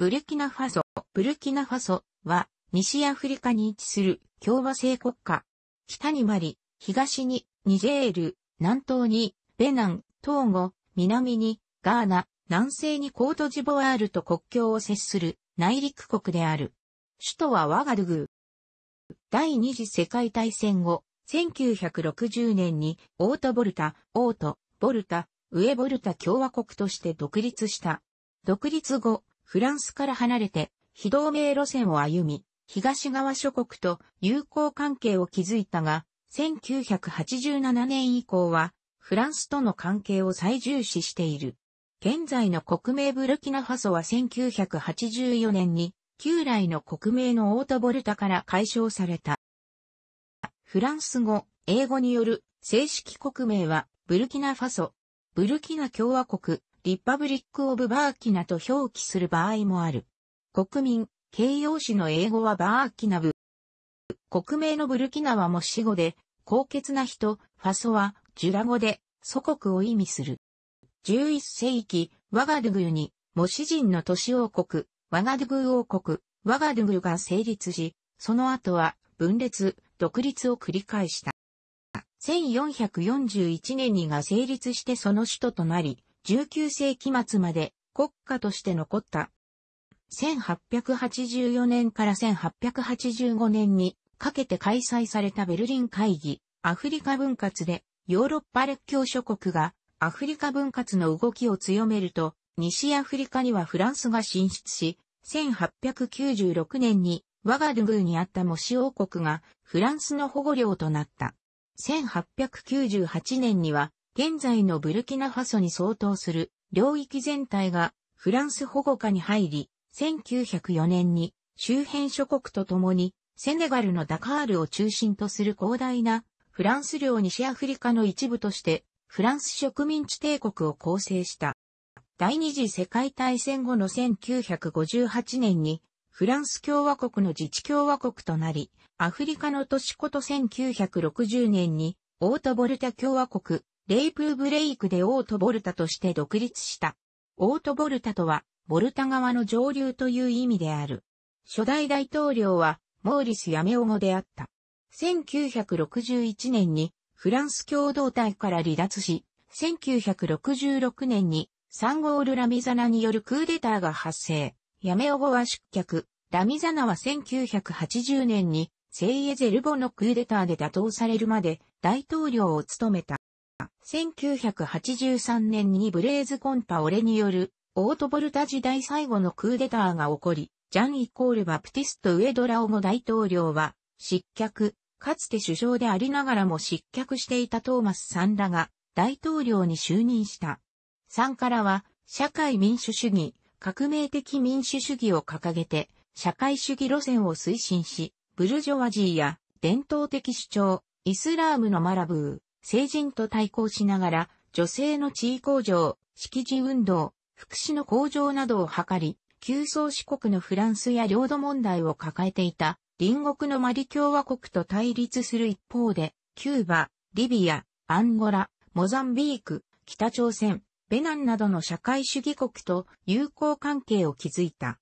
ブルキナファソ。ブルキナファソは西アフリカに位置する共和制国家。北にマリ、東にニジェール、南東にベナン、東後、南にガーナ、南西にコートジボワールと国境を接する内陸国である。首都はワガドゥグー。第二次世界大戦後、1960年にオートボルタ、オート、ボルタ、ウエボルタ共和国として独立した。独立後、フランスから離れて、非同盟路線を歩み、東側諸国と友好関係を築いたが、1987年以降は、フランスとの関係を最重視している。現在の国名ブルキナファソは1984年に、旧来の国名のオートボルタから解消された。フランス語、英語による正式国名は、ブルキナファソ、ブルキナ共和国、リッパブリック・オブ・バーキナと表記する場合もある。国民、形容詞の英語はバーキナブ。国名のブルキナはも死語で、高潔な人、ファソは、ジュラ語で、祖国を意味する。11世紀、ワガドゥグユに、モシ人の都市王国、ワガドゥグ王国、ワガドゥグが成立し、その後は、分裂、独立を繰り返した。1441年にが成立してその首都となり、19世紀末まで国家として残った。1884年から1885年にかけて開催されたベルリン会議、アフリカ分割でヨーロッパ列強諸国がアフリカ分割の動きを強めると、西アフリカにはフランスが進出し、1896年に我がルグーにあったモシ王国がフランスの保護領となった。1898年には現在のブルキナファソに相当する領域全体がフランス保護下に入り、1904年に周辺諸国と共にセネガルのダカールを中心とする広大なフランス領西アフリカの一部としてフランス植民地帝国を構成した。第二次世界大戦後の1958年にフランス共和国の自治共和国となり、アフリカの都市こと1960年にオートボルタ共和国、レイプーブレイクでオートボルタとして独立した。オートボルタとは、ボルタ側の上流という意味である。初代大統領は、モーリス・ヤメオゴであった。1961年に、フランス共同体から離脱し、1966年に、サンゴール・ラミザナによるクーデターが発生。ヤメオゴは出脚。ラミザナは1980年に、セイエゼルボのクーデターで打倒されるまで大統領を務めた。1983年にブレーズコンパオレによるオートボルタ時代最後のクーデターが起こり、ジャンイコールバプティスト・ウェドラオモ大統領は失脚、かつて首相でありながらも失脚していたトーマスさんらが大統領に就任した。3からは社会民主主義、革命的民主主義を掲げて社会主義路線を推進し、ブルジョワジーや伝統的主張、イスラームのマラブー、成人と対抗しながら、女性の地位向上、識字運動、福祉の向上などを図り、旧宗主国のフランスや領土問題を抱えていた、隣国のマリ共和国と対立する一方で、キューバ、リビア、アンゴラ、モザンビーク、北朝鮮、ベナンなどの社会主義国と友好関係を築いた。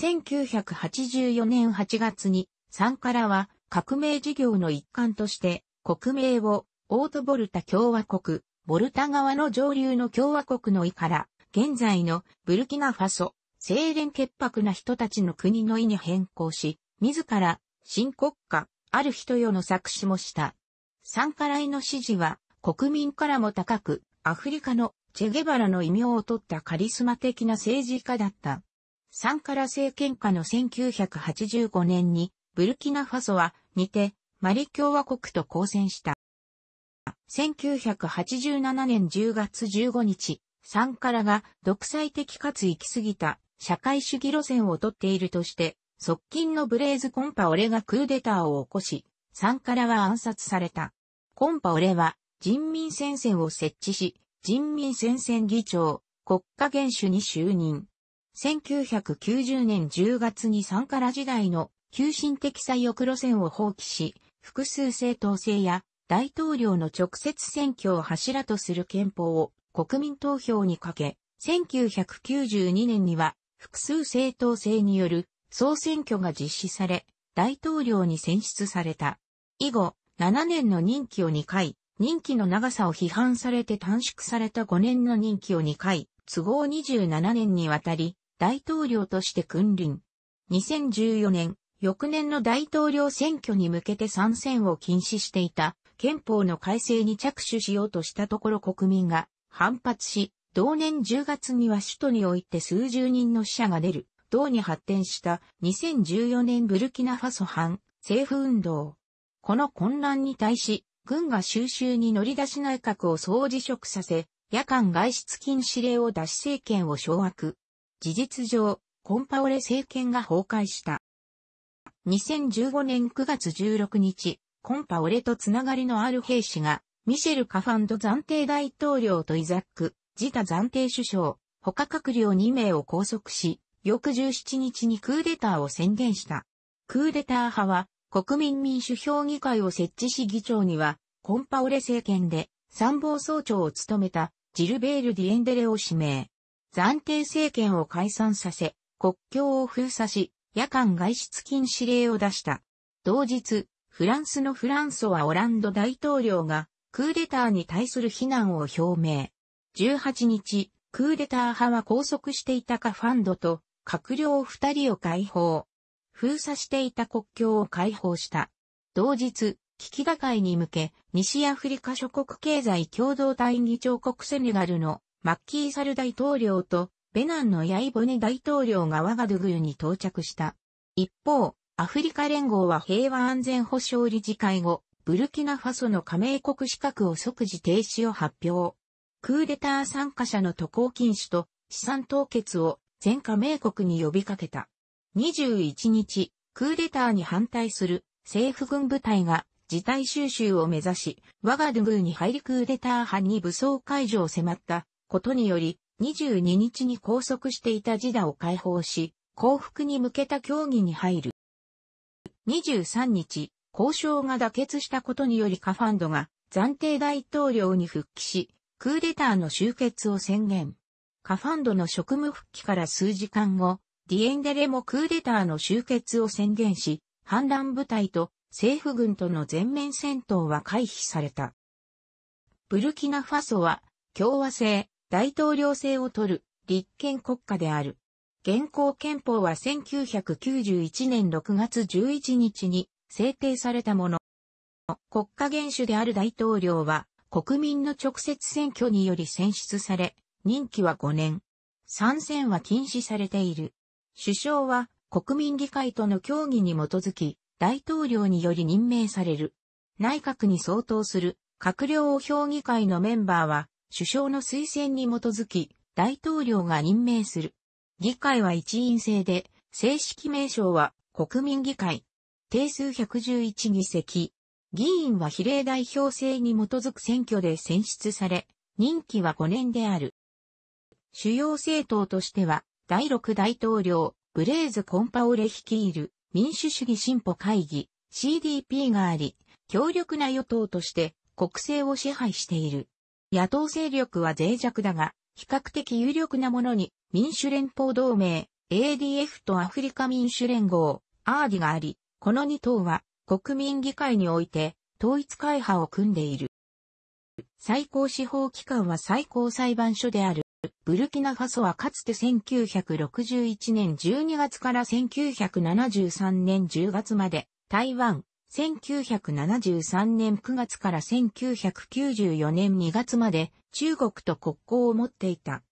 1984年8月に、サンカラは革命事業の一環として、国名をオートボルタ共和国、ボルタ川の上流の共和国の意から、現在のブルキナファソ、清廉潔白な人たちの国の意に変更し、自ら、新国家、ある人よの作詞もした。サンカライの支持は、国民からも高く、アフリカのチェゲバラの異名を取ったカリスマ的な政治家だった。サンカラ政権下の1985年に、ブルキナファソは、似て、マリ共和国と交戦した。1987年10月15日、3カラが独裁的かつ行き過ぎた社会主義路線をとっているとして、側近のブレーズ・コンパオレがクーデターを起こし、3カラは暗殺された。コンパオレは人民戦線を設置し、人民戦線議長、国家元首に就任。1990年10月に3カラ時代の急進的左翼路線を放棄し、複数正当性や大統領の直接選挙を柱とする憲法を国民投票にかけ、1992年には複数政党制による総選挙が実施され、大統領に選出された。以後、7年の任期を2回、任期の長さを批判されて短縮された5年の任期を2回、都合27年にわたり、大統領として君臨。2014年、翌年の大統領選挙に向けて参戦を禁止していた憲法の改正に着手しようとしたところ国民が反発し、同年10月には首都において数十人の死者が出る、同に発展した2014年ブルキナファソ反政府運動。この混乱に対し、軍が収集に乗り出し内閣を総辞職させ、夜間外出禁止令を出し政権を掌握。事実上、コンパオレ政権が崩壊した。2015年9月16日、コンパオレとつながりのある兵士が、ミシェル・カファンド暫定大統領とイザック、ジタ暫定首相、他閣僚2名を拘束し、翌17日にクーデターを宣言した。クーデター派は、国民民主評議会を設置し議長には、コンパオレ政権で参謀総長を務めたジルベール・ディエンデレを指名。暫定政権を解散させ、国境を封鎖し、夜間外出禁止令を出した。同日、フランスのフランソワ・オランド大統領が、クーデターに対する非難を表明。18日、クーデター派は拘束していたカファンドと、閣僚2人を解放。封鎖していた国境を解放した。同日、危機打開に向け、西アフリカ諸国経済共同体議長国セネガルのマッキーサル大統領とベナンのヤイボネ大統領がワガドゥグユに到着した。一方、アフリカ連合は平和安全保障理事会後、ブルキナファソの加盟国資格を即時停止を発表。クーデター参加者の渡航禁止と資産凍結を全加盟国に呼びかけた。21日、クーデターに反対する政府軍部隊が事態収集を目指し、ワガドゥグーに入りクーデター派に武装解除を迫ったことにより、22日に拘束していたジダを解放し、降伏に向けた協議に入る。23日、交渉が妥結したことによりカファンドが暫定大統領に復帰し、クーデターの終結を宣言。カファンドの職務復帰から数時間後、ディエンデレもクーデターの終結を宣言し、反乱部隊と政府軍との全面戦闘は回避された。ブルキナファソは共和制、大統領制を取る立憲国家である。現行憲法は1991年6月11日に制定されたもの。国家元首である大統領は国民の直接選挙により選出され、任期は5年。参戦は禁止されている。首相は国民議会との協議に基づき、大統領により任命される。内閣に相当する閣僚評議会のメンバーは首相の推薦に基づき大統領が任命する。議会は一員制で、正式名称は国民議会。定数111議席。議員は比例代表制に基づく選挙で選出され、任期は5年である。主要政党としては、第6大統領、ブレーズ・コンパオレ率いる民主主義進歩会議 CDP があり、強力な与党として国政を支配している。野党勢力は脆弱だが、比較的有力なものに民主連邦同盟 ADF とアフリカ民主連合 a デ d があり、この2党は国民議会において統一会派を組んでいる。最高司法機関は最高裁判所である。ブルキナファソはかつて1961年12月から1973年10月まで台湾、1973年9月から1994年2月まで中国と国交を持っていた。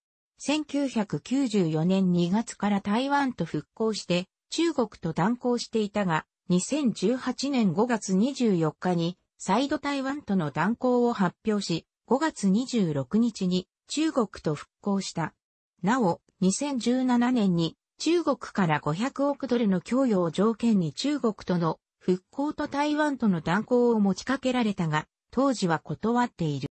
1994年2月から台湾と復興して中国と断交していたが、2018年5月24日に再度台湾との断交を発表し、5月26日に中国と復興した。なお、2017年に中国から500億ドルの供与を条件に中国との復興と台湾との断交を持ちかけられたが、当時は断っている。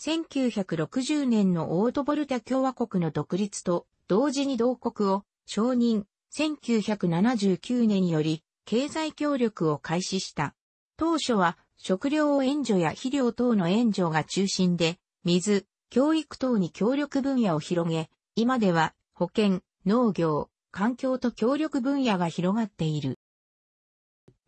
1960年のオートボルタ共和国の独立と同時に同国を承認、1979年より経済協力を開始した。当初は食料援助や肥料等の援助が中心で、水、教育等に協力分野を広げ、今では保健、農業、環境と協力分野が広がっている。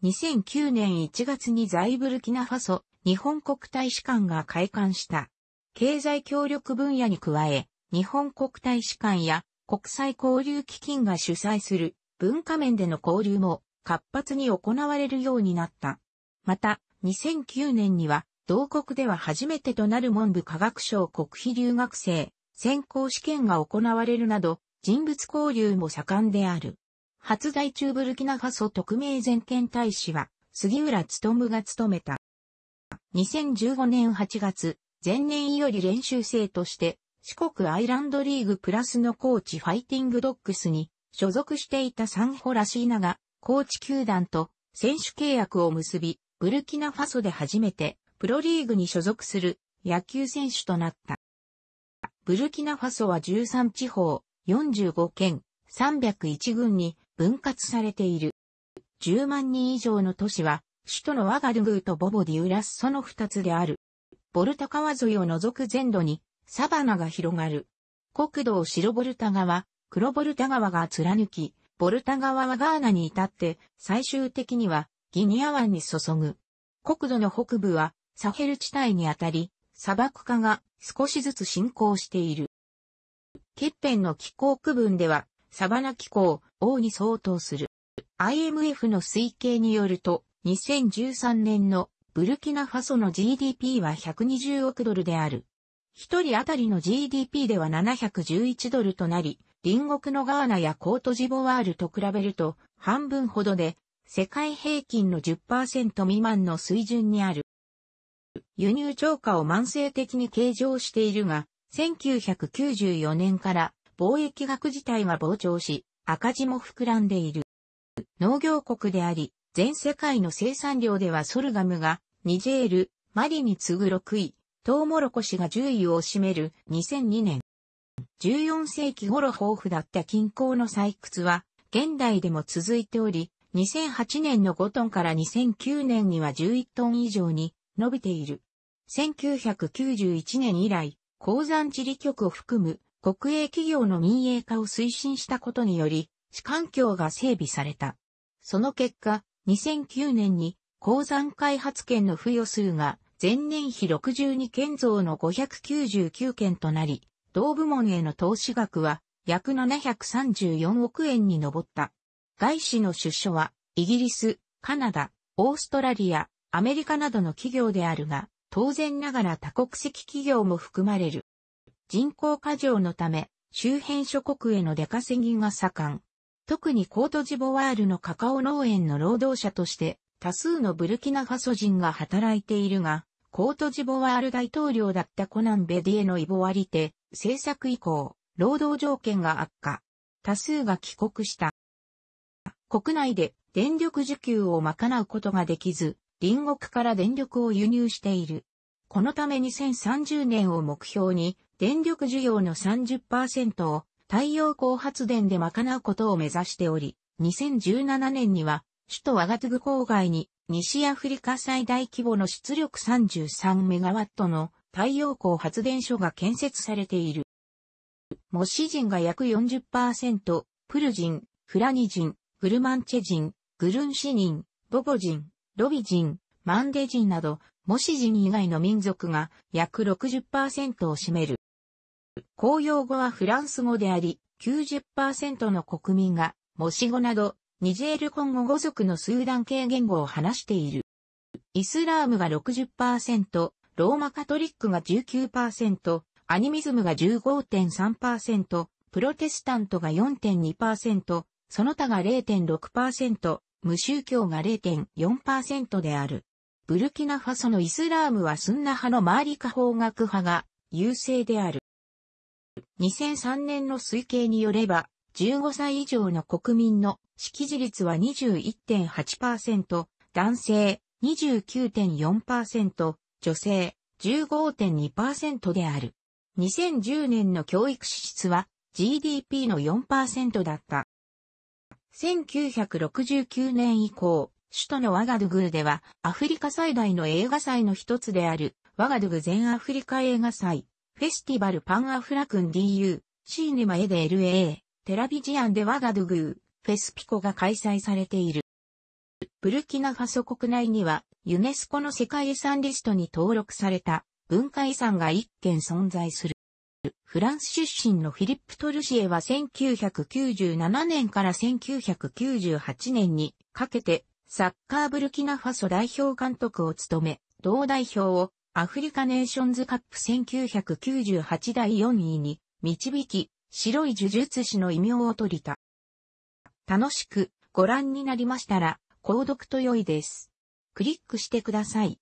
2009年1月にザイブルキナファソ、日本国大使館が開館した。経済協力分野に加え、日本国大使館や国際交流基金が主催する文化面での交流も活発に行われるようになった。また、2009年には、同国では初めてとなる文部科学省国費留学生、専攻試験が行われるなど、人物交流も盛んである。初在中ブルキナファソ特命全権大使は、杉浦務が務めた。2015年8月、前年より練習生として、四国アイランドリーグプラスのコーチファイティングドッグスに所属していたサンホラシーナが、コーチ球団と選手契約を結び、ブルキナファソで初めてプロリーグに所属する野球選手となった。ブルキナファソは13地方、45県、301軍に分割されている。10万人以上の都市は、首都のワガルグーとボボディウラスその二つである。ボルタ川沿いを除く全土に、サバナが広がる。国道白ボルタ川、黒ボルタ川が貫き、ボルタ川はガーナに至って、最終的にはギニア湾に注ぐ。国土の北部はサヘル地帯にあたり、砂漠化が少しずつ進行している。欠片の気候区分では、サバナ気候、王に相当する。IMF の推計によると、2013年のブルキナファソの GDP は120億ドルである。一人当たりの GDP では711ドルとなり、隣国のガーナやコートジボワールと比べると半分ほどで、世界平均の10%未満の水準にある。輸入超過を慢性的に計上しているが、1994年から貿易額自体は膨張し、赤字も膨らんでいる。農業国であり、全世界の生産量ではソルガムが、ニジェール、マリに次ぐ6位、トウモロコシが10位を占める2002年。14世紀頃豊富だった近郊の採掘は、現代でも続いており、2008年の5トンから2009年には11トン以上に伸びている。1991年以来、鉱山地理局を含む国営企業の民営化を推進したことにより、市環境が整備された。その結果、2009年に鉱山開発権の付与数が前年比62件増の599件となり、同部門への投資額は約734億円に上った。外資の出所はイギリス、カナダ、オーストラリア、アメリカなどの企業であるが、当然ながら多国籍企業も含まれる。人口過剰のため、周辺諸国への出稼ぎが盛ん。特にコートジボワールのカカオ農園の労働者として多数のブルキナファソ人が働いているが、コートジボワール大統領だったコナン・ベディエのイボワリテ政策以降、労働条件が悪化。多数が帰国した。国内で電力需給を賄うことができず、隣国から電力を輸入している。このため2030年を目標に、電力需要の30%を太陽光発電で賄うことを目指しており、2017年には、首都ワガトゥグ郊外に、西アフリカ最大規模の出力3 3メガワットの太陽光発電所が建設されている。モシ人が約40%、プル人、フラニ人、グルマンチェ人、グルンシ人、ボゴ人、ロビ人、マンデ人などモシ人以外の民族が約60%を占める。公用語はフランス語であり、90%の国民がモシ語など、ニジェールコンゴ語族のスーダン系言語を話している。イスラームが60%、ローマカトリックが19%、アニミズムが15.3%、プロテスタントが4.2%、その他が0.6%、無宗教が0.4%である。ブルキナファソのイスラームはスンナ派のマーリカ法学派が優勢である。2003年の推計によれば、15歳以上の国民の識字率は21.8%、男性29.4%、女性15.2%である。2010年の教育支出は GDP の4%だった。1969年以降、首都のワガドゥグーでは、アフリカ最大の映画祭の一つである、ワガドゥグ全アフリカ映画祭、フェスティバルパンアフラクン DU、シーネマエデ LA、テラビジアンでワガドゥグー、フェスピコが開催されている。ブルキナファソ国内には、ユネスコの世界遺産リストに登録された文化遺産が一件存在する。フランス出身のフィリップ・トルシエは1997年から1998年にかけてサッカーブルキナファソ代表監督を務め、同代表をアフリカネーションズカップ1998第4位に導き、白い呪術師の異名を取りた。楽しくご覧になりましたら、購読と良いです。クリックしてください。